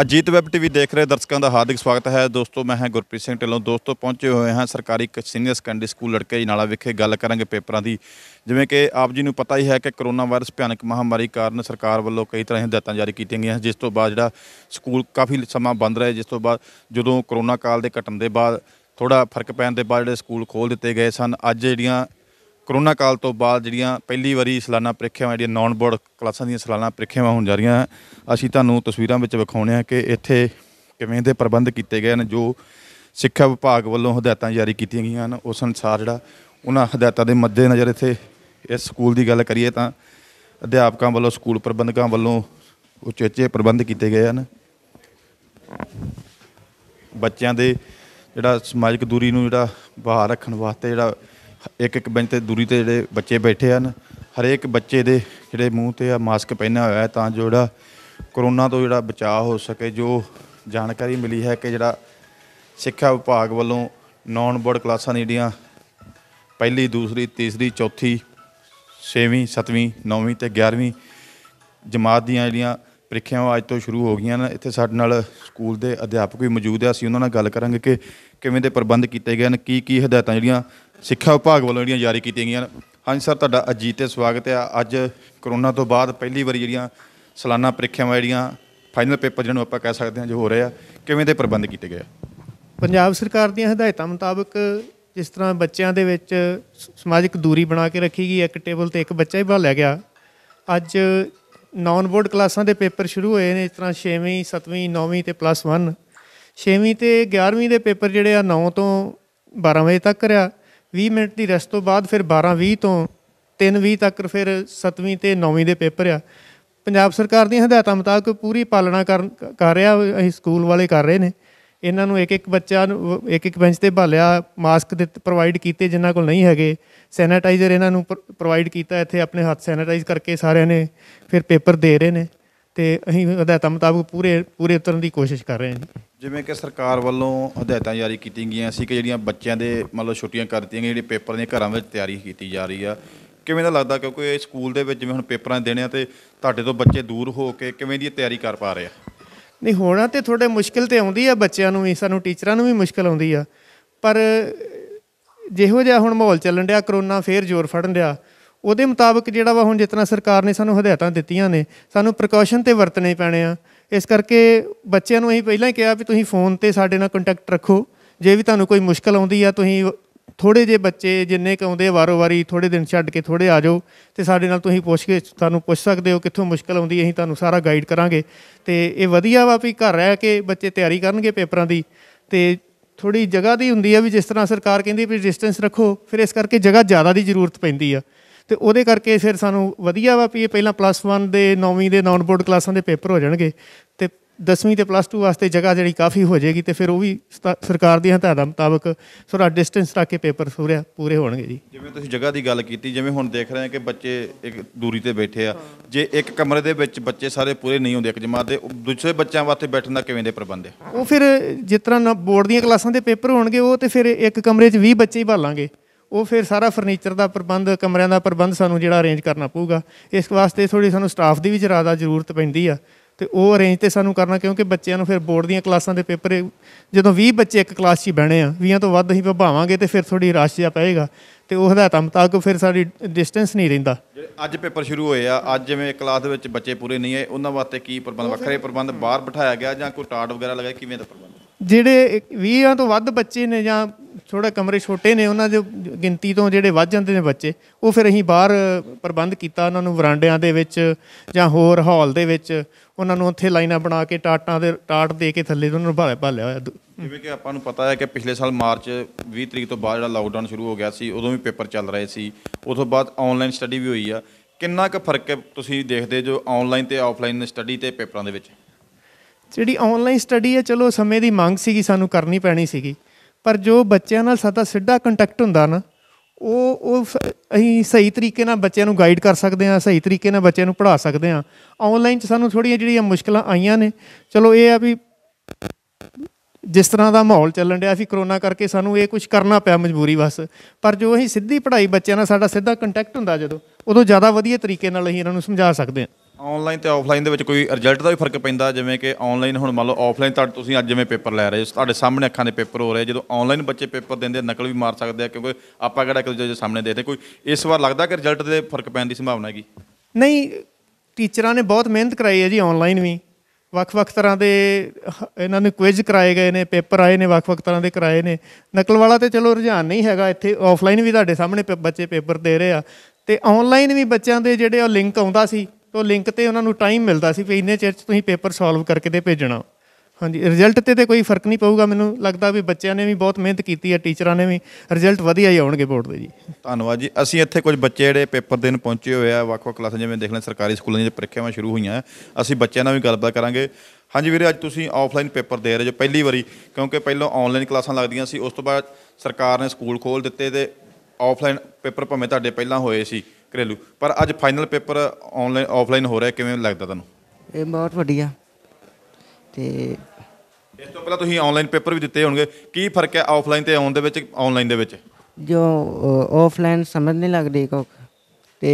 Ajit web TV ਦੇਖ ਰਹੇ ਦਰਸ਼ਕਾਂ ਦਾ ਹਾਰਦਿਕ ਸਵਾਗਤ ਹੈ ਦੋਸਤੋ ਮੈਂ ਹਾਂ ਗੁਰਪ੍ਰੀਤ ਸਿੰਘ ਢਿੱਲੋਂ ਦੋਸਤੋ ਪਹੁੰਚੇ ਹੋਏ ਹਾਂ ਸਰਕਾਰੀ ਸੀਨੀਅਰ ਸੈਕੰਡਰੀ ਸਕੂਲ ਲੜਕੇ ਨਾਲਾ ਵਿਖੇ ਗੱਲ ਕਰਾਂਗੇ ਪੇਪਰਾਂ ਦੀ ਜਿਵੇਂ ਕਿ ਆਪ ਜੀ ਨੂੰ ਪਤਾ ਹੀ ਹੈ ਕਿ ਕਰੋਨਾ ਵਾਇਰਸ ਭਿਆਨਕ ਮਹਾਮਾਰੀ ਕਾਰਨ ਸਰਕਾਰ ਵੱਲੋਂ ਕਈ ਤਰ੍ਹਾਂ ਦੀਆਂ ਹਦਾਇਤਾਂ ਜਾਰੀ ਕੀਤੀਆਂ ਗਈਆਂ ਜਿਸ ਤੋਂ ਬਾਅਦ ਜਿਹੜਾ ਸਕੂਲ ਕਾਫੀ ਸਮਾਂ ਬੰਦ ਰਹੇ ਜਿਸ ਤੋਂ ਬਾਅਦ ਜਦੋਂ ਕਰੋਨਾ ਕਾਲ ਦੇ ਘਟਣ ਦੇ ਬਾਅਦ ਥੋੜਾ ਫਰਕ ਪੈਣ ਦੇ ਬਾਅਦ ਜਿਹੜੇ ਸਕੂਲ ਖੋਲ ਦਿੱਤੇ ਗਏ ਸਨ ਅੱਜ ਜਿਹੜੀਆਂ ਕਰੋਨਾ ਕਾਲ ਤੋਂ ਬਾਅਦ ਜਿਹੜੀਆਂ ਪਹਿਲੀ ਵਾਰੀ ਸਾਲਾਨਾ ਪ੍ਰੀਖਿਆਵਾਂ ਜਿਹੜੀਆਂ ਨਾਨ ਬੋਰਡ ਕਲਾਸਾਂ ਦੀਆਂ ਸਾਲਾਨਾ ਪ੍ਰੀਖਿਆਵਾਂ ਹੋਣ ਜਾ ਰਹੀਆਂ ਅਸੀਂ ਤੁਹਾਨੂੰ ਤਸਵੀਰਾਂ ਵਿੱਚ ਵਿਖਾਉਣੇ ਆ ਕਿ ਇੱਥੇ ਕਿਵੇਂ ਦੇ ਪ੍ਰਬੰਧ ਕੀਤੇ ਗਏ ਹਨ ਜੋ ਸਿੱਖਿਆ ਵਿਭਾਗ ਵੱਲੋਂ ਹਦਾਇਤਾਂ ਜਾਰੀ ਕੀਤੀਆਂ ਗਈਆਂ ਹਨ ਉਸ ਅਨੁਸਾਰ ਜਿਹੜਾ ਉਹਨਾਂ ਹਦਾਇਤਾਂ ਦੇ ਮੱਦੇ ਨਜ਼ਰ ਇੱਥੇ ਇਸ ਸਕੂਲ ਦੀ ਗੱਲ ਕਰੀਏ ਤਾਂ ਅਧਿਆਪਕਾਂ ਵੱਲੋਂ ਸਕੂਲ ਪ੍ਰਬੰਧਕਾਂ ਵੱਲੋਂ ਉਚੇਚੇ ਪ੍ਰਬੰਧ ਕੀਤੇ ਗਏ ਹਨ ਬੱਚਿਆਂ ਦੇ ਜਿਹੜਾ ਸਮਾਜਿਕ ਦੂਰੀ ਨੂੰ ਜਿਹੜਾ ਬਹਾਰ ਰੱਖਣ ਵਾਸਤੇ ਜਿਹੜਾ ਇੱਕ ਇੱਕ ਬੈਂਚ ਤੇ ਦੂਰੀ ਤੇ ਜਿਹੜੇ ਬੱਚੇ ਬੈਠੇ ਹਨ ਹਰੇਕ ਬੱਚੇ ਦੇ ਜਿਹੜੇ ਮੂੰਹ ਤੇ ਆ ਮਾਸਕ ਪਹਿਨਿਆ ਹੋਇਆ ਹੈ ਤਾਂ ਜੋ ਜਿਹੜਾ ਕਰੋਨਾ ਤੋਂ ਜਿਹੜਾ ਬਚਾਅ ਹੋ ਸਕੇ ਜੋ ਜਾਣਕਾਰੀ ਮਿਲੀ ਹੈ ਕਿ ਜਿਹੜਾ ਸਿੱਖਿਆ ਵਿਭਾਗ ਵੱਲੋਂ ਨੌਨ ਬੋਰਡ ਕਲਾਸਾਂ ਦੀ ਜਿਹੜੀਆਂ ਪਹਿਲੀ ਦੂਸਰੀ ਤੀਸਰੀ ਚੌਥੀ 6ਵੀਂ 7ਵੀਂ 9ਵੀਂ ਤੇ 11ਵੀਂ ਜਮਾਤ ਦੀਆਂ ਜਿਹੜੀਆਂ ਪ੍ਰੀਖਿਆਵਾਂ ਅੱਜ ਤੋਂ ਸ਼ੁਰੂ ਹੋ ਗਈਆਂ ਨੇ ਇੱਥੇ ਸਾਡੇ ਨਾਲ ਸਕੂਲ ਦੇ ਅਧਿਆਪਕ ਵੀ ਮੌਜੂਦ ਆ ਅਸੀਂ ਉਹਨਾਂ ਨਾਲ ਗੱਲ ਕਰਾਂਗੇ ਕਿ ਕਿਵੇਂ ਦੇ ਪ੍ਰਬੰਧ ਕੀਤੇ ਗਏ ਨੇ ਕੀ ਕੀ ਹਦਾਇਤਾਂ ਜਿਹੜੀਆਂ ਸਿੱਖਿਆ ਵਿਭਾਗ ਵੱਲੋਂ ਜਿਹੜੀਆਂ ਜਾਰੀ ਕੀਤੀਆਂ ਗਈਆਂ ਹਾਂਜੀ ਸਰ ਤੁਹਾਡਾ ਅਜੀਤ ਤੇ ਸਵਾਗਤ ਹੈ ਅੱਜ ਕਰੋਨਾ ਤੋਂ ਬਾਅਦ ਪਹਿਲੀ ਵਾਰੀ ਜਿਹੜੀਆਂ ਸਾਲਾਨਾ ਪ੍ਰੀਖਿਆਵਾਂ ਜਿਹੜੀਆਂ ਫਾਈਨਲ ਪੇਪਰ ਨੂੰ ਆਪਾਂ ਕਹਿ ਸਕਦੇ ਹਾਂ ਜੋ ਹੋ ਰਹੇ ਆ ਕਿਵੇਂ ਦੇ ਪ੍ਰਬੰਧ ਕੀਤੇ ਗਏ ਪੰਜਾਬ ਸਰਕਾਰ ਦੀਆਂ ਹਦਾਇਤਾਂ ਮੁਤਾਬਕ ਜਿਸ ਤਰ੍ਹਾਂ ਬੱਚਿਆਂ ਦੇ ਵਿੱਚ ਸਮਾਜਿਕ ਦੂਰੀ ਬਣਾ ਕੇ ਰੱਖੀ ਗਈ ਇੱਕ ਟੇਬਲ ਤੇ ਇੱਕ ਬੱਚਾ ਹੀ ਭਾਲਿਆ ਗਿਆ ਅੱਜ ਨਾਨ ਬੋਰਡ ਕਲਾਸਾਂ ਦੇ ਪੇਪਰ ਸ਼ੁਰੂ ਹੋਏ ਨੇ ਇਸ ਤਰ੍ਹਾਂ 6ਵੀਂ 7ਵੀਂ 9ਵੀਂ ਤੇ ਪਲੱਸ 1 6ਵੀਂ ਤੇ 11ਵੀਂ ਦੇ ਪੇਪਰ ਜਿਹੜੇ ਆ 9 ਤੋਂ 12 ਵਜੇ ਤੱਕ ਰਿਆ 20 ਮਿੰਟ ਦੀ ਰੈਸਟ ਤੋਂ ਬਾਅਦ ਫਿਰ 12:20 ਤੋਂ 3:20 ਤੱਕ ਫਿਰ 7ਵੀਂ ਤੇ 9ਵੀਂ ਦੇ ਪੇਪਰ ਆ ਪੰਜਾਬ ਸਰਕਾਰ ਦੀਆਂ ਹਦਾਇਤਾਂ ਮੁਤਾਬਕ ਪੂਰੀ ਪਾਲਣਾ ਕਰ ਰਿਹਾ ਅਸੀਂ ਸਕੂਲ ਵਾਲੇ ਕਰ ਰਹੇ ਨੇ ਇਹਨਾਂ ਨੂੰ ਇੱਕ ਇੱਕ ਬੱਚਾ ਨੂੰ ਇੱਕ ਇੱਕ ਬੈਂਚ ਤੇ ਭਾਲਿਆ ਮਾਸਕ ਦਿੱਤੇ ਪ੍ਰੋਵਾਈਡ ਕੀਤੇ ਜਿਨ੍ਹਾਂ ਕੋਲ ਨਹੀਂ ਹੈਗੇ ਸੈਨੇਟਾਈਜ਼ਰ ਇਹਨਾਂ ਨੂੰ ਪ੍ਰੋਵਾਈਡ ਕੀਤਾ ਇੱਥੇ ਆਪਣੇ ਹੱਥ ਸੈਨੇਟਾਈਜ਼ ਕਰਕੇ ਸਾਰਿਆਂ ਨੇ ਫਿਰ ਪੇਪਰ ਦੇ ਰਹੇ ਨੇ ਤੇ ਅਸੀਂ ਹਦਾਇਤਾਂ ਮੁਤਾਬਕ ਪੂਰੇ ਪੂਰੇ ਉਤਰਨ ਦੀ ਕੋਸ਼ਿਸ਼ ਕਰ ਰਹੇ ਹਾਂ ਜਿਵੇਂ ਕਿ ਸਰਕਾਰ ਵੱਲੋਂ ਹਦਾਇਤਾਂ ਜਾਰੀ ਕੀਤੀਆਂ ਗਈਆਂ ਸੀ ਕਿ ਜਿਹੜੀਆਂ ਬੱਚਿਆਂ ਦੇ ਮਤਲਬ ਛੁੱਟੀਆਂ ਕਰ ਦਿੱਤੀਆਂ ਗਈਆਂ ਜਿਹੜੇ ਪੇਪਰ ਦੇ ਘਰਾਂ ਵਿੱਚ ਤਿਆਰੀ ਕੀਤੀ ਜਾ ਰਹੀ ਆ ਕਿਵੇਂ ਦਾ ਲੱਗਦਾ ਕਿਉਂਕਿ ਇਹ ਸਕੂਲ ਦੇ ਵਿੱਚ ਜਿਵੇਂ ਹੁਣ ਪੇਪਰਾਂ ਦੇਣੇ ਆ ਤੇ ਤੁਹਾਡੇ ਤੋਂ ਬੱਚੇ ਦੂਰ ਹੋ ਕੇ ਕਿਵੇਂ ਦੀ ਤਿਆਰੀ ਕਰ ਪਾ ਰਹੇ ਆ ਨਹੀਂ ਹੋਣਾ ਤੇ ਥੋੜੇ ਮੁਸ਼ਕਿਲ ਤੇ ਆਉਂਦੀ ਆ ਬੱਚਿਆਂ ਨੂੰ ਵੀ ਸਾਨੂੰ ਟੀਚਰਾਂ ਨੂੰ ਵੀ ਮੁਸ਼ਕਿਲ ਆਉਂਦੀ ਆ ਪਰ ਜਿਹੋ ਜਿਹਾ ਹੁਣ ਮਾਹੌਲ ਚੱਲਣ ਡਿਆ ਕਰੋਨਾ ਫੇਰ ਜ਼ੋਰ ਫੜਨ ਡਿਆ ਉਹਦੇ ਮੁਤਾਬਕ ਜਿਹੜਾ ਵਾ ਹੁਣ ਜਿਤਨਾ ਸਰਕਾਰ ਨੇ ਸਾਨੂੰ ਹਦਾਇਤਾਂ ਦਿੱਤੀਆਂ ਨੇ ਸਾਨੂੰ ਪ੍ਰੀਕਾਸ਼ਨ ਤੇ ਵਰਤਣੇ ਪੈਣੇ ਆ ਇਸ ਕਰਕੇ ਬੱਚਿਆਂ ਨੂੰ ਅਸੀਂ ਪਹਿਲਾਂ ਹੀ ਕਿਹਾ ਵੀ ਤੁਸੀਂ ਫੋਨ ਤੇ ਸਾਡੇ ਨਾਲ ਕੰਟੈਕਟ ਰੱਖੋ ਜੇ ਵੀ ਤੁਹਾਨੂੰ ਕੋਈ ਮੁਸ਼ਕਲ ਆਉਂਦੀ ਆ ਤੁਸੀਂ ਥੋੜੇ ਜੇ ਬੱਚੇ ਜਿੰਨੇ ਕ ਵਾਰੋ ਵਾਰੀ ਥੋੜੇ ਦਿਨ ਛੱਡ ਕੇ ਥੋੜੇ ਆ ਜਾਓ ਤੇ ਸਾਡੇ ਨਾਲ ਤੁਸੀਂ ਪੁੱਛ ਕੇ ਤੁਹਾਨੂੰ ਪੁੱਛ ਸਕਦੇ ਹੋ ਕਿੱਥੋਂ ਮੁਸ਼ਕਲ ਆਉਂਦੀ ਅਸੀਂ ਤੁਹਾਨੂੰ ਸਾਰਾ ਗਾਈਡ ਕਰਾਂਗੇ ਤੇ ਇਹ ਵਧੀਆ ਵਾ ਵੀ ਘਰ ਰਹਿ ਕੇ ਬੱਚੇ ਤਿਆਰੀ ਕਰਨਗੇ ਪੇਪਰਾਂ ਦੀ ਤੇ ਥੋੜੀ ਜਗ੍ਹਾ ਦੀ ਹੁੰਦੀ ਆ ਵੀ ਜਿਸ ਤਰ੍ਹਾਂ ਸਰਕਾਰ ਕਹਿੰਦੀ ਵੀ ਡਿਸਟੈਂਸ ਰੱਖੋ ਫਿਰ ਇਸ ਕਰਕੇ ਜਗ੍ਹਾ ਜ਼ਿਆਦਾ ਦੀ ਜ਼ਰੂਰਤ ਪੈਂਦੀ ਆ ਤੇ ਉਹਦੇ ਕਰਕੇ ਫਿਰ ਸਾਨੂੰ ਵਧੀਆ ਵਾ ਵੀ ਇਹ ਪਹਿਲਾਂ ਪਲੱਸ 1 ਦੇ 9ਵੀਂ ਦੇ ਨਾਨ ਬੋਰਡ ਕਲਾਸਾਂ ਦੇ ਪੇਪਰ ਹੋ ਜਾਣਗੇ ਤੇ 10ਵੀਂ ਤੇ ਪਲੱਸ 2 ਵਾਸਤੇ ਜਗ੍ਹਾ ਜਿਹੜੀ ਕਾਫੀ ਹੋ ਜਾਏਗੀ ਤੇ ਫਿਰ ਉਹ ਵੀ ਸਰਕਾਰ ਦੀਆਂ ਹਦਾਇਤਾਂ ਮੁਤਾਬਕ ਸੋਰਾ ਡਿਸਟੈਂਸ ਰੱਖ ਕੇ ਪੇਪਰ ਸੂਰਿਆ ਪੂਰੇ ਹੋਣਗੇ ਜੀ ਜਿਵੇਂ ਤੁਸੀਂ ਜਗ੍ਹਾ ਦੀ ਗੱਲ ਕੀਤੀ ਜਿਵੇਂ ਹੁਣ ਦੇਖ ਰਹੇ ਹਾਂ ਕਿ ਬੱਚੇ ਇੱਕ ਦੂਰੀ ਤੇ ਬੈਠੇ ਆ ਜੇ ਇੱਕ ਕਮਰੇ ਦੇ ਵਿੱਚ ਬੱਚੇ ਸਾਰੇ ਪੂਰੇ ਨਹੀਂ ਹੁੰਦੇ ਇੱਕ ਜਮਾਤ ਦੇ ਦੂਸਰੇ ਬੱਚਿਆਂ ਵਾਸਤੇ ਬੈਠਣ ਦਾ ਕਿਵੇਂ ਦੇ ਪ੍ਰਬੰਧ ਹੈ ਉਹ ਫਿਰ ਜਿਸ ਤਰ੍ਹਾਂ ਬੋਰਡ ਦੀਆਂ ਕਲਾਸਾਂ ਦੇ ਪੇਪਰ ਹੋਣਗੇ ਉਹ ਤੇ ਫਿਰ ਇੱਕ ਕਮਰੇ 'ਚ 20 ਬੱਚੇ ਹੀ ਭਾਲਾਂਗੇ ਉਹ ਫਿਰ ਸਾਰਾ ਫਰਨੀਚਰ ਦਾ ਪ੍ਰਬੰਧ ਕਮਰਿਆਂ ਦਾ ਪ੍ਰਬੰਧ ਸਾਨੂੰ ਜਿਹੜਾ ਅਰੇਂਜ ਕਰਨਾ ਪਊਗਾ ਇਸ ਵਾਸਤੇ ਥੋੜੀ ਸਾਨੂੰ ਸਟਾਫ ਦੀ ਵੀ ਜਰਾਦਾ ਜ਼ਰੂਰਤ ਪੈਂਦੀ ਆ ਤੇ ਉਹ ਅਰੇਂਜ ਤੇ ਸਾਨੂੰ ਕਰਨਾ ਕਿਉਂਕਿ ਬੱਚਿਆਂ ਨੂੰ ਫਿਰ ਬੋਰਡ ਦੀਆਂ ਕਲਾਸਾਂ ਦੇ ਪੇਪਰ ਜਦੋਂ 20 ਬੱਚੇ ਇੱਕ ਕਲਾਸ 'ਚ ਬਹਿਣੇ ਆ 20 ਤੋਂ ਵੱਧ ਅਸੀਂ ਭਾਵਾਂਗੇ ਤੇ ਫਿਰ ਥੋੜੀ ਰਸ਼ ਜਾ ਪਏਗਾ ਤੇ ਉਹ ਹਦਾਇਤਾਂ ਮੁਤਾਬਕ ਫਿਰ ਸਾਡੀ ਡਿਸਟੈਂਸ ਨਹੀਂ ਰਹਿੰਦਾ ਅੱਜ ਪੇਪਰ ਸ਼ੁਰੂ ਹੋਏ ਆ ਅੱਜ ਜਿਵੇਂ ਕਲਾਸ ਦੇ ਵਿੱਚ ਬੱਚੇ ਪੂਰੇ ਨਹੀਂ ਆਏ ਉਹਨਾਂ ਵਾਸਤੇ ਕੀ ਪ੍ਰਬੰਧ ਵੱਖਰੇ ਪ੍ਰਬੰਧ ਬਾਹਰ ਬਿਠਾਇਆ ਗਿਆ ਜਾਂ ਕੋਈ ਟਾਟ ਵਗੈਰਾ ਲਗਾਇਆ ਕਿਵੇਂ ਦਾ ਪ੍ਰਬੰਧ ਜਿਹੜੇ 20 ਤੋਂ ਵੱਧ ਬੱਚੇ ਨੇ ਜਾਂ ਥੋੜਾ ਕਮਰੇ ਛੋਟੇ ਨੇ ਉਹਨਾਂ ਦੇ ਗਿਣਤੀ ਤੋਂ ਜਿਹੜੇ ਵੱਧ ਜਾਂਦੇ ਨੇ ਬੱਚੇ ਉਹ ਫਿਰ ਅਸੀਂ ਬਾਹਰ ਪ੍ਰਬੰਧ ਕੀਤਾ ਉਹਨਾਂ ਨੂੰ ਵਰਾਂਡਿਆਂ ਦੇ ਵਿੱਚ ਜਾਂ ਹੋਰ ਹਾਲ ਦੇ ਵਿੱਚ ਉਹਨਾਂ ਨੂੰ ਉੱਥੇ ਲਾਈਨਾਂ ਬਣਾ ਕੇ ਟਾਟਾਂ ਦੇ ਟਾਟ ਦੇ ਕੇ ਥੱਲੇ ਉਹਨਾਂ ਨੂੰ ਭਾਲੇ ਭਾਲਿਆ ਹੋਇਆ ਜਿਵੇਂ ਕਿ ਆਪਾਂ ਨੂੰ ਪਤਾ ਹੈ ਕਿ ਪਿਛਲੇ ਸਾਲ ਮਾਰਚ 20 ਤਰੀਕ ਤੋਂ ਬਾਅਦ ਜਿਹੜਾ ਲਾਕਡਾਊਨ ਸ਼ੁਰੂ ਹੋ ਗਿਆ ਸੀ ਉਦੋਂ ਵੀ ਪੇਪਰ ਚੱਲ ਰਹੇ ਸੀ ਉਸ ਤੋਂ ਬਾਅਦ ਆਨਲਾਈਨ ਸਟੱਡੀ ਵੀ ਹੋਈ ਆ ਕਿੰਨਾ ਕੁ ਫਰਕ ਹੈ ਤੁਸੀਂ ਦੇਖਦੇ ਜੋ ਆਨਲਾਈਨ ਤੇ ਆਫਲਾਈਨ ਸਟੱਡੀ ਤੇ ਪੇਪਰਾਂ ਦੇ ਵਿੱਚ ਜਿਹੜੀ ਆਨਲਾਈਨ ਸਟੱਡੀ ਹੈ ਚਲੋ ਸਮੇਂ ਦੀ ਮੰਗ ਸੀਗੀ ਸਾਨੂੰ ਕਰਨੀ ਪੈਣੀ ਸੀਗੀ ਪਰ ਜੋ ਬੱਚਿਆਂ ਨਾਲ ਸਾਡਾ ਸਿੱਧਾ ਕੰਟੈਕਟ ਹੁੰਦਾ ਨਾ ਉਹ ਉਹ ਅਸੀਂ ਸਹੀ ਤਰੀਕੇ ਨਾਲ ਬੱਚਿਆਂ ਨੂੰ ਗਾਈਡ ਕਰ ਸਕਦੇ ਹਾਂ ਸਹੀ ਤਰੀਕੇ ਨਾਲ ਬੱਚਿਆਂ ਨੂੰ ਪੜ੍ਹਾ ਸਕਦੇ ਹਾਂ ਆਨਲਾਈਨ 'ਚ ਸਾਨੂੰ ਥੋੜੀਆਂ ਜਿਹੜੀਆਂ ਮੁਸ਼ਕਲਾਂ ਆਈਆਂ ਨੇ ਚਲੋ ਇਹ ਆ ਵੀ ਜਿਸ ਤਰ੍ਹਾਂ ਦਾ ਮਾਹੌਲ ਚੱਲਣ ਡਿਆ ਸੀ ਕਰੋਨਾ ਕਰਕੇ ਸਾਨੂੰ ਇਹ ਕੁਝ ਕਰਨਾ ਪਿਆ ਮਜਬੂਰੀ ਬਸ ਪਰ ਜੋ ਅਸੀਂ ਸਿੱਧੀ ਪੜ੍ਹਾਈ ਬੱਚਿਆਂ ਨਾਲ ਸਾਡਾ ਸਿੱਧਾ ਕੰਟੈਕਟ ਹੁੰਦਾ ਜਦੋਂ ਉਦੋਂ ਜ਼ਿਆਦਾ ਵਧੀਆ ਤਰੀਕੇ ਨਾਲ ਅਸੀਂ ਇਹਨਾਂ ਨੂੰ ਸਮਝਾ ਸਕਦੇ ਹਾਂ ਆਨਲਾਈਨ ਤੇ ਆਫਲਾਈਨ ਦੇ ਵਿੱਚ ਕੋਈ ਰਿਜ਼ਲਟ ਦਾ ਵੀ ਫਰਕ ਪੈਂਦਾ ਜਿਵੇਂ ਕਿ ਆਨਲਾਈਨ ਹੁਣ ਮੰਨ ਲਓ ਆਫਲਾਈਨ ਤਾਂ ਤੁਸੀਂ ਅੱਜ ਜਿਵੇਂ ਪੇਪਰ ਲੈ ਰਹੇ ਹੋ ਤੁਹਾਡੇ ਸਾਹਮਣੇ ਅੱਖਾਂ ਦੇ ਪੇਪਰ ਹੋ ਰਹੇ ਜਦੋਂ ਆਨਲਾਈਨ ਬੱਚੇ ਪੇਪਰ ਦਿੰਦੇ ਨਕਲ ਵੀ ਮਾਰ ਸਕਦੇ ਆ ਕਿਉਂਕਿ ਆਪਾਂ ਕਿਹੜਾ ਇੱਕ ਦੂਜੇ ਦੇ ਸਾਹਮਣੇ ਦੇਖਦੇ ਕੋਈ ਇਸ ਵਾਰ ਲੱਗਦਾ ਕਿ ਰਿਜ਼ਲਟ ਦੇ ਫਰਕ ਪੈਣ ਦੀ ਸੰਭਾਵਨਾ ਹੈਗੀ ਨਹੀਂ ਟੀਚਰਾਂ ਨੇ ਬਹੁਤ ਮਿਹਨਤ ਕਰਾਈ ਹੈ ਜੀ ਆਨਲਾਈਨ ਵੀ ਵੱਖ-ਵੱਖ ਤਰ੍ਹਾਂ ਦੇ ਇਹਨਾਂ ਨੇ ਕੁਇਜ਼ ਕਰਾਏ ਗਏ ਨੇ ਪੇਪਰ ਆਏ ਨੇ ਵੱਖ-ਵੱਖ ਤਰ੍ਹਾਂ ਦੇ ਕਰਾਏ ਨੇ ਨਕਲ ਵਾਲਾ ਤੇ ਚਲੋ ਰੁਝਾਨ ਨਹੀਂ ਹੈਗਾ ਇੱਥੇ ਆਫਲਾਈਨ ਵੀ ਤੁਹਾਡੇ ਸਾਹਮਣੇ ਬੱਚੇ ਪੇਪਰ ਦੇ ਰਹੇ ਆ ਤੇ ਆਨਲਾਈਨ ਵੀ ਬੱਚਿਆਂ ਦੇ ਜਿਹੜੇ ਉਹ ਲਿੰਕ ਆਉਂਦਾ ਸੀ ਤੋਂ ਲਿੰਕ ਤੇ ਉਹਨਾਂ ਨੂੰ ਟਾਈਮ ਮਿਲਦਾ ਸੀ ਵੀ ਇੰਨੇ ਚਿਰ ਚ ਤੁਸੀਂ ਪੇਪਰ ਸੋਲਵ ਕਰਕੇ ਦੇ ਭੇਜਣਾ ਹਾਂਜੀ ਰਿਜ਼ਲਟ ਤੇ ਤੇ ਕੋਈ ਫਰਕ ਨਹੀਂ ਪਊਗਾ ਮੈਨੂੰ ਲੱਗਦਾ ਵੀ ਬੱਚਿਆਂ ਨੇ ਵੀ ਬਹੁਤ ਮਿਹਨਤ ਕੀਤੀ ਹੈ ਟੀਚਰਾਂ ਨੇ ਵੀ ਰਿਜ਼ਲਟ ਵਧੀਆ ਹੀ ਆਉਣਗੇ ਬੋਰਡ ਦੇ ਜੀ ਧੰਨਵਾਦ ਜੀ ਅਸੀਂ ਇੱਥੇ ਕੁਝ ਬੱਚੇ ਜਿਹੜੇ ਪੇਪਰ ਦੇਣ ਪਹੁੰਚੇ ਹੋਏ ਆ ਵੱਖ-ਵੱਖ ਕਲਾਸਾਂ ਜਿਵੇਂ ਦੇਖ ਲੈਣ ਸਰਕਾਰੀ ਸਕੂਲਾਂ ਦੀਆਂ ਪ੍ਰੀਖਿਆਵਾਂ ਸ਼ੁਰੂ ਹੋਈਆਂ ਅਸੀਂ ਬੱਚਿਆਂ ਨਾਲ ਵੀ ਗੱਲਬਾਤ ਕਰਾਂਗੇ ਹਾਂਜੀ ਵੀਰੇ ਅੱਜ ਤੁਸੀਂ ਆਫਲਾਈਨ ਪੇਪਰ ਦੇ ਰਹੇ ਜੋ ਪਹਿਲੀ ਵਾਰੀ ਕਿਉਂਕਿ ਪਹਿਲਾਂ ਆਨਲਾਈਨ ਕਲਾਸਾਂ ਲੱਗਦੀਆਂ ਸੀ ਉਸ ਤੋਂ ਬਾਅਦ ਸਰਕਾਰ ਨੇ ਸਕੂਲ ਖੋਲ ਦਿੱਤੇ ਤੇ ਆਫਲਾਈਨ ਪੇਪਰ ਭਾਵੇਂ ਤੁਹਾਡੇ ਪਹਿਲਾਂ ਹੋਏ ਸੀ ਘਰੇਲੂ ਪਰ ਅੱਜ ਫਾਈਨਲ ਪੇਪਰ ਆਨਲਾਈਨ ਆਫਲਾਈਨ ਹੋ ਰਿਹਾ ਕਿਵੇਂ ਲੱਗਦਾ ਤੁਹਾਨੂੰ ਇਹ ਬਹੁਤ ਵਧੀਆ ਤੇ ਇਸ ਤੋਂ ਪਹਿਲਾਂ ਤੁਸੀਂ ਆਨਲਾਈਨ ਪੇਪਰ ਵੀ ਦਿੱਤੇ ਹੋਣਗੇ ਕੀ ਫਰਕ ਹੈ ਆਫਲਾਈਨ ਤੇ ਆਨ ਦੇ ਵਿੱਚ ਆਨਲਾਈਨ ਦੇ ਵਿੱਚ ਜੋ ਆਫਲਾਈਨ ਸਮਝ ਨਹੀਂ ਲੱਗਦੀ ਕੋਕ ਤੇ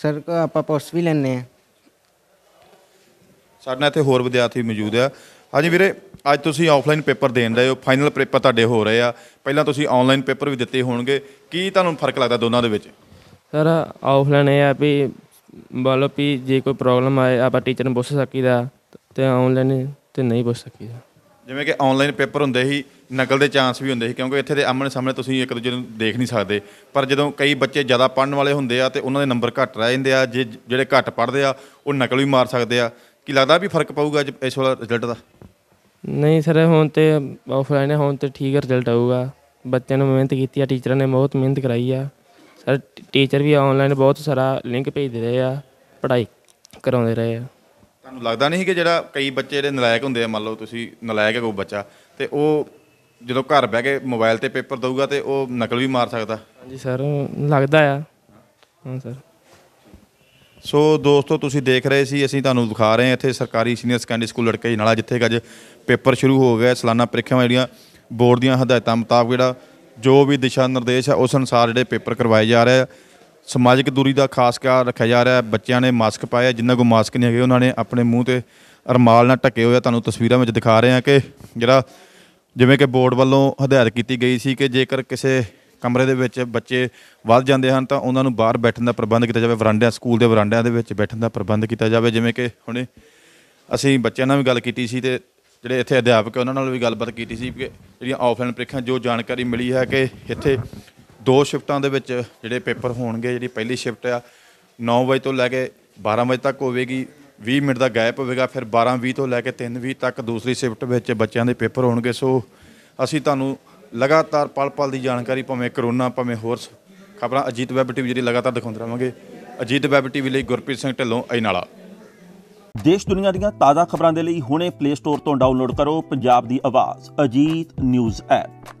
ਸਰ ਆਪਾਂ ਪੁੱਛ ਵੀ ਲੈਣੇ भी ਆ ਸਾਡੇ ਨਾਲ ਇੱਥੇ ਹੋਰ ਵਿਦਿਆਰਥੀ ਮੌਜੂਦ ਆ ਹਾਂਜੀ ਵੀਰੇ ਅੱਜ ਤੁਸੀਂ ਆਫਲਾਈਨ ਪੇਪਰ ਦੇਣ ਰਹੇ ਹੋ ਫਾਈਨਲ ਪੇਪਰ ਤੁਹਾਡੇ ਹੋ ਰਹੇ ਆ ਪਹਿਲਾਂ ਤੁਸੀਂ ਆਨਲਾਈਨ ਪੇਪਰ ਵੀ ਦਿੱਤੇ ਹੋਣਗੇ ਕੀ ਤੁਹਾਨੂੰ ਫਰਕ ਲੱਗਦਾ ਦੋਨਾਂ ਦੇ ਵਿੱਚ ਸਰ ਆਫਲਾਈਨ ਇਹ ਆ ਵੀ ਬਲਪੀ ਜੇ ਕੋਈ ਪ੍ਰੋਬਲਮ ਆਏ ਆਪਾਂ ਟੀਚਰ ਨੂੰ ਪੁੱਛ ਸਕੀਦਾ ਤੇ ਆਨਲਾਈਨ ਤੇ ਨਹੀਂ ਪੁੱਛ ਸਕੀਦਾ ਜਿਵੇਂ ਕਿ ਆਨਲਾਈਨ ਪੇਪਰ ਹੁੰਦੇ ਸੀ ਨਕਲ ਦੇ ਚਾਂਸ ਵੀ ਹੁੰਦੇ ਸੀ ਕਿਉਂਕਿ ਇੱਥੇ ਦੇ ਆਮਣੇ ਸਾਹਮਣੇ ਤੁਸੀਂ ਇੱਕ ਦੂਜੇ ਨੂੰ ਦੇਖ ਨਹੀਂ ਸਕਦੇ ਪਰ ਜਦੋਂ ਕਈ ਬੱਚੇ ਜ਼ਿਆਦਾ ਪੜਨ ਵਾਲੇ ਹੁੰਦੇ ਆ ਤੇ ਉਹਨਾਂ ਦੇ ਨੰਬਰ ਘੱਟ ਰਹਿ ਜਾਂਦੇ ਆ ਜੇ ਜਿਹੜੇ ਘੱਟ ਪੜਦੇ ਆ ਉਹ ਨਕਲ ਵੀ ਮਾਰ ਸਕਦੇ ਆ ਕੀ ਲੱਗਦਾ ਵੀ ਫਰਕ ਪਊਗਾ ਅੱਜ ਇਸ ਵਾਲਾ ਰਿਜ਼ਲਟ ਦਾ ਨਹੀਂ ਸਰ ਹੁਣ ਤੇ ਆਫਲਾਈਨ ਹੈ ਹੁਣ ਤੇ ਠੀਕ ਰਿਜ਼ਲਟ ਆਊਗਾ ਬੱਚਿਆਂ ਨੂੰ ਮਿਹਨਤ ਕੀਤੀ ਆ ਟੀਚਰਾਂ ਨੇ ਬਹੁਤ ਮਿਹਨਤ ਕਰਾਈ ਆ ਸਰ ਟੀਚਰ ਵੀ ਆਨਲਾਈਨ ਬਹੁਤ ਸਾਰਾ ਲਿੰਕ ਭੇਜਦੇ ਰਹੇ ਆ ਪੜ੍ਹਾਈ ਕਰਾਉਂਦੇ ਰਹੇ ਆ ਤੁਹਾਨੂੰ ਲੱਗਦਾ ਨਹੀਂ ਕਿ ਜਿਹੜਾ ਕਈ ਬੱਚੇ ਜਿਹੜੇ ਨਲਾਇਕ ਹੁੰਦੇ ਆ ਮੰਨ ਲਓ ਤੁਸੀਂ ਨਲਾਇਕ ਹੈ ਕੋਈ ਬੱਚਾ ਤੇ ਉਹ ਜਦੋਂ ਘਰ ਬਹਿ ਕੇ ਮੋਬਾਈਲ ਤੇ ਪੇਪਰ ਦਊਗਾ ਤੇ ਉਹ ਨਕਲ ਵੀ ਮਾਰ ਸਕਦਾ ਹਾਂਜੀ ਸਰ ਲੱਗਦਾ ਆ ਹਾਂ ਸਰ ਸੋ ਦੋਸਤੋ ਤੁਸੀਂ ਦੇਖ ਰਹੇ ਸੀ ਅਸੀਂ ਤੁਹਾਨੂੰ ਦਿਖਾ ਰਹੇ ਹਾਂ ਇੱਥੇ ਸਰਕਾਰੀ ਸੀਨੀਅਰ ਸੈਕੰਡਰੀ ਸਕੂਲ ਲੜਕੇ ਨਾਲਾ ਜਿੱਥੇ ਅੱਜ ਪੇਪਰ ਸ਼ੁਰੂ ਹੋ ਗਿਆ ਸਾਲਾਨਾ ਪ੍ਰੀਖਿਆਵਾਂ ਜਿਹੜੀਆਂ ਬੋਰਡ ਦੀਆਂ ਹਦਾਇਤਾਂ ਮੁਤਾਬਕ ਜਿਹੜਾ ਜੋ ਵੀ ਦਿਸ਼ਾ ਨਿਰਦੇਸ਼ ਆ ਉਸ ਅਨੁਸਾਰ ਜਿਹੜੇ ਪੇਪਰ ਕਰਵਾਏ ਜਾ ਰਹੇ ਆ ਸਮਾਜਿਕ ਦੂਰੀ ਦਾ ਖਾਸ ਖਿਆਲ ਰੱਖਿਆ ਜਾ ਰਿਹਾ ਹੈ ਬੱਚਿਆਂ ਨੇ ਮਾਸਕ ਪਾਇਆ ਜਿੰਨਾਂ ਕੋ ਮਾਸਕ ਨਹੀਂ ਹੈਗੇ ਉਹਨਾਂ ਨੇ ਆਪਣੇ ਮੂੰਹ ਤੇ ਰਮਾਲ ਨਾਲ ਢੱਕੇ ਹੋਇਆ ਤੁਹਾਨੂੰ ਤਸਵੀਰਾਂ ਵਿੱਚ ਦਿਖਾ ਰਹੇ ਹਾਂ ਕਿ ਜਿਹੜਾ ਜਿਵੇਂ ਕਿ ਬੋਰਡ ਵੱਲੋਂ ਹਦਾਇਤ ਕੀਤੀ ਗਈ ਸੀ ਕਿ ਜੇਕਰ ਕਿਸੇ ਕਮਰੇ ਦੇ ਵਿੱਚ ਬੱਚੇ ਵੱਧ ਜਾਂਦੇ ਹਨ ਤਾਂ ਉਹਨਾਂ ਨੂੰ ਬਾਹਰ ਬੈਠਣ ਦਾ ਪ੍ਰਬੰਧ ਕੀਤਾ ਜਾਵੇ ਵਰਾਂਡਿਆਂ ਸਕੂਲ ਦੇ ਵਰਾਂਡਿਆਂ ਦੇ ਵਿੱਚ ਬੈਠਣ ਦਾ ਪ੍ਰਬੰਧ ਕੀਤਾ ਜਾਵੇ ਜਿਵੇਂ ਕਿ ਹੁਣੇ ਅਸੀਂ ਬੱਚਿਆਂ ਨਾਲ ਵੀ ਗੱਲ ਕੀਤੀ ਸੀ ਤੇ ਜਿਹੜੇ ਇੱਥੇ ਅਧਿਆਪਕ ਉਹਨਾਂ ਨਾਲ ਵੀ ਗੱਲਬਾਤ ਕੀਤੀ ਸੀ ਕਿ ਜਿਹੜੀਆਂ ਆਫਲਾਈਨ ਪ੍ਰੀਖਿਆ ਜੋ ਜਾਣਕਾਰੀ ਮਿਲੀ ਹੈ ਕਿ ਇੱਥੇ ਦੋ ਸ਼ਿਫਟਾਂ ਦੇ ਵਿੱਚ ਜਿਹੜੇ ਪੇਪਰ ਹੋਣਗੇ ਜਿਹੜੀ ਪਹਿਲੀ ਸ਼ਿਫਟ ਆ 9 ਵਜੇ ਤੋਂ ਲੈ ਕੇ 12 ਵਜੇ ਤੱਕ ਹੋਵੇਗੀ 20 ਮਿੰਟ ਦਾ ਗੈਪ ਹੋਵੇਗਾ ਫਿਰ 12:20 ਤੋਂ ਲੈ ਕੇ 3:20 ਤੱਕ ਦੂਸਰੀ ਸ਼ਿਫਟ ਵਿੱਚ ਬੱਚਿਆਂ ਦੇ ਪੇਪਰ ਹੋਣਗੇ ਸੋ ਅਸੀਂ ਤੁਹਾਨੂੰ ਲਗਾਤਾਰ ਪਲ-ਪਲ ਦੀ ਜਾਣਕਾਰੀ ਭਾਵੇਂ ਕਰੋਨਾ ਭਾਵੇਂ ਹੋਰ ਖਬਰਾਂ ਅਜੀਤ ਵੈਬ ਟੀਵੀ ਜਿਹੜੀ ਲਗਾਤਾਰ ਦਿਖਾਉਂਦੇ ਰਹਾਂਗੇ ਅਜੀਤ ਵੈਬ ਟੀਵੀ ਲਈ ਗੁਰਪ੍ਰੀਤ ਸਿੰਘ ਢਿੱਲੋਂ ਅਜਨਾਲਾ ਦੇਸ਼ ਦੁਨੀਆ ਦੀਆਂ ਤਾਜ਼ਾ ਖਬਰਾਂ ਦੇ ਲਈ ਹੁਣੇ ਪਲੇ ਸਟੋਰ ਤੋਂ ਡਾਊਨਲੋਡ ਕਰੋ ਪੰਜਾਬ ਦੀ ਆਵਾਜ਼ ਅਜੀਤ ਨਿਊਜ਼ ਐਪ